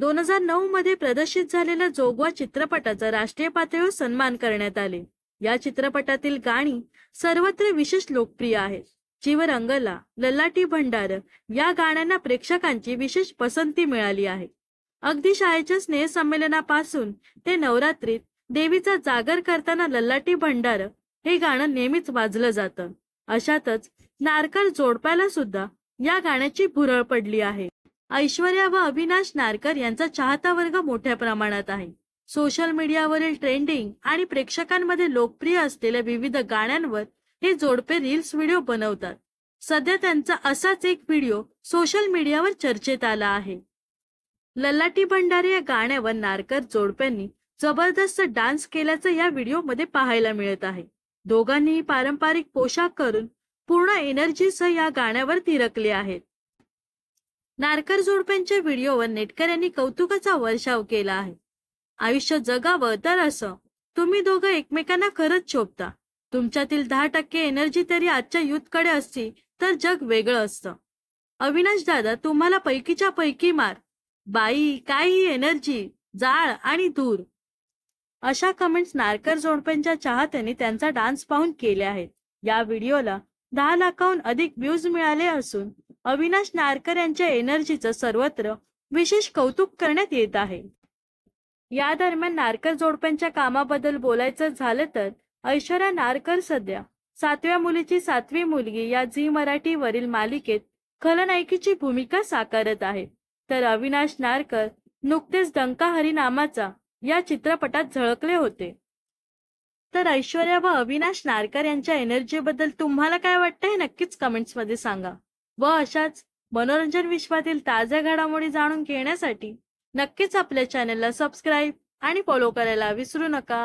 दोन हजार नऊ मध्ये प्रदर्शित झालेल्या जोगवा चित्रपटाचा राष्ट्रीय पातळीवर सन्मान करण्यात आले या चित्रपटातील गाणी सर्वत्र विशेष लोकप्रिय आहेत चिवरंगला लल्लाटी भंडार या गाण्यांना प्रेक्षकांची विशेष पसंती मिळाली आहे अगदी शाळेच्या स्नेहसंमेलनापासून ते नवरात्रीत देवीचा जागर करताना लल्लाटी भंडार हे गाणं नेहमीच वाजलं जातं अशातच नारकर जोडप्याला सुद्धा या गाण्याची भुरळ पडली आहे ऐश्वर्या व अविनाश नारकर यांचा चाहता वर्ग मोठ्या प्रमाणात आहे सोशल मीडियावरील ट्रेंडिंग आणि प्रेक्षकांमध्ये लोकप्रिय असलेल्या विविध गाण्यांवर हे जोडपे रील्स व्हिडिओ बनवतात सध्या त्यांचा असाच एक व्हिडिओ सोशल मीडियावर चर्चेत आला आहे लल्लाटी भंडारे या गाण्यावर नारकर जोडप्यांनी जबरदस्त डान्स केल्याचं या व्हिडिओमध्ये पाहायला मिळत आहे दोघांनीही पारंपरिक पोशाख करून पूर्ण एनर्जीसह या गाण्यावर तिरकले आहेत नारकर जोडप्यांच्या व्हिडिओवर यांनी कौतुकाचा वर्षाव केला आहे आयुष्य जगावं तर असं तुम्ही दोघं एकमेकांना खरंच शोभता तुमच्यातील दहा टक्के एनर्जी तरी आजच्या युथकडे असती तर जग वेगळं असतं अविनाश दादा तुम्हाला पैकीच्या पैकी मार बाई काय ही एनर्जी जाळ आणि धूर अशा कमेंट्स नारकर जोडप्यांच्या चाहत्यांनी त्यांचा डान्स पाहून केले आहेत या व्हिडिओला दहा लाखाहून अधिक व्ह्यूज मिळाले असून अविनाश नारकर यांच्या एनर्जीचं सर्वत्र विशेष कौतुक करण्यात येत आहे या दरम्यान नारकर जोडप्यांच्या कामाबद्दल बोलायचं झालं तर ऐश्वर्या नारकर सध्या सातव्या मुलीची सातवी मुलगी या झी मराठीवरील मालिकेत खलनायकीची भूमिका साकारत आहे तर अविनाश नारकर नुकतेच दंकाहरी नामाचा या चित्रपटात झळकले होते तर ऐश्वर्या व अविनाश नारकर यांच्या एनर्जीबद्दल तुम्हाला काय वाटतं हे नक्कीच कमेंट्समध्ये सांगा व अशाच मनोरंजन विश्वातील ताज्या घडामोडी जाणून घेण्यासाठी नक्कीच आपल्या चॅनेलला सबस्क्राईब आणि फॉलो करायला विसरू नका